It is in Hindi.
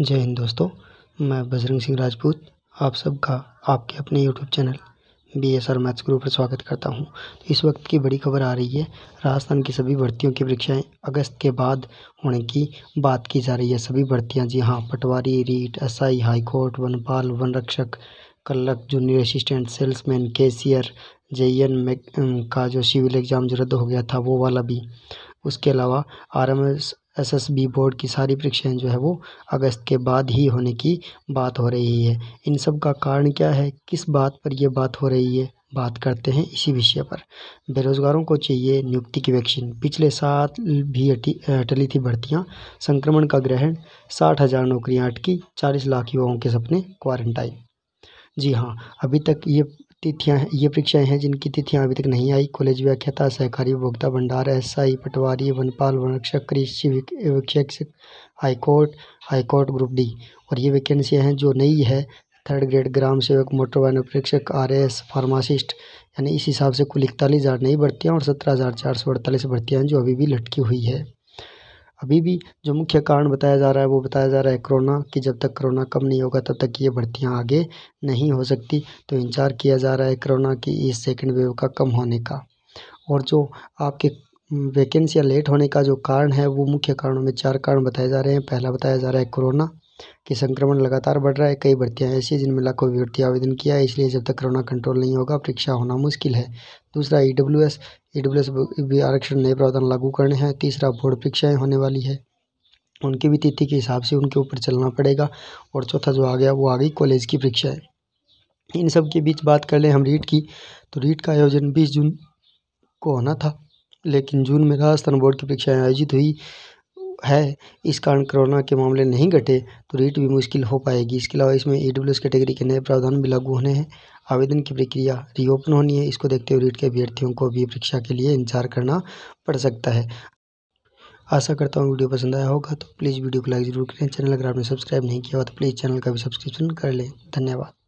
जय हिंद दोस्तों मैं बजरंग सिंह राजपूत आप सबका आपके अपने YouTube channel B S R maths group पर स्वागत करता हूं तो इस वक्त की बड़ी खबर आ रही है राजस्थान की सभी भर्तियों की परीक्षाएं अगस्त के बाद होने की बात की जा रही है सभी भर्तियां जी हां पटवारी रीट एसआई हाईकोर्ट वनपाल वन रक्षक clerk junior assistant salesman cashier जे का जो सिविल एग्ज़ाम जो रद्द हो गया था वो वाला भी उसके अलावा R M S S S B board की सारी परीक्षाएँ जो है वो अगस्त के बाद ही होने की बात हो रही है इन सब का कारण क्या है किस बात पर ये बात हो रही है बात करते हैं इसी विषय पर बेरोज़गारों को चाहिए नियुक्ति की वैक्सीन पिछले साल भी टली थी भर्तियाँ संक्रमण का ग्रहण साठ हज़ार नौकरियाँ अटकी चालीस लाख युवाओं के सपने क्वारंटाइन जी हाँ अभी तक ये तिथियां हैं ये परीक्षाएं हैं जिनकी तिथियां अभी तक नहीं आई कॉलेज व्याख्याता सहकारी उपभोक्ता भंडार एस आई पटवारी वनपाल वनरक्षक कृषि वीक्षक हाईकोर्ट हाईकोर्ट ग्रुप डी और ये वैकेंसियाँ हैं जो नई है थर्ड ग्रेड ग्राम सेवक मोटर वाहन परीक्षक आर एस फार्मासिस्ट यानी इस हिसाब से कुल इकतालीस हज़ार नई भर्तियाँ और सत्रह हज़ार चार सौ अड़तालीस भर्तियाँ जो अभी भी लटकी हुई है अभी भी जो मुख्य कारण बताया जा रहा है वो बताया जा रहा है कोरोना कि जब तक कोरोना कम नहीं होगा तब तक ये भर्तियाँ आगे नहीं हो सकती तो इंतजार किया जा रहा है कोरोना की इस सेकेंड वेव का कम होने का और जो आपके वैकेंसियाँ लेट होने का जो कारण है वो मुख्य कारणों में चार कारण बताए जा रहे हैं पहला बताया जा रहा है कोरोना कि संक्रमण लगातार बढ़ रहा है कई भर्तियाँ ऐसी जिनमें लाखों व्यक्ति आवेदन किया है इसलिए जब तक कोरोना कंट्रोल नहीं होगा परीक्षा होना मुश्किल है दूसरा E W S E W S भी आरक्षण नए प्रावधान लागू करने हैं तीसरा बोर्ड परीक्षाएँ होने वाली है उनकी भी तिथि के हिसाब से उनके ऊपर चलना पड़ेगा और चौथा जो आ गया वो आ गई कॉलेज की परीक्षाएँ इन सब के बीच बात कर लें हम रीट की तो रीट का आयोजन बीस जून को होना था लेकिन जून में राजस्थान बोर्ड की परीक्षाएँ आयोजित हुई है इस कारण कोरोना के मामले नहीं घटे तो रीट भी मुश्किल हो पाएगी इसके अलावा इसमें ई डब्ल्यू एस कैटेगरी के नए प्रावधान भी लागू होने हैं आवेदन की प्रक्रिया रीओपन होनी है इसको देखते हुए रीट के अभ्यर्थियों को भी परीक्षा के लिए इंतजार करना पड़ सकता है आशा करता हूँ वीडियो पसंद आया होगा तो प्लीज़ वीडियो को लाइक जरूर करें चैनल अगर आपने सब्सक्राइब नहीं किया हो तो प्लीज़ चैनल का भी सब्सक्रिप्शन कर लें धन्यवाद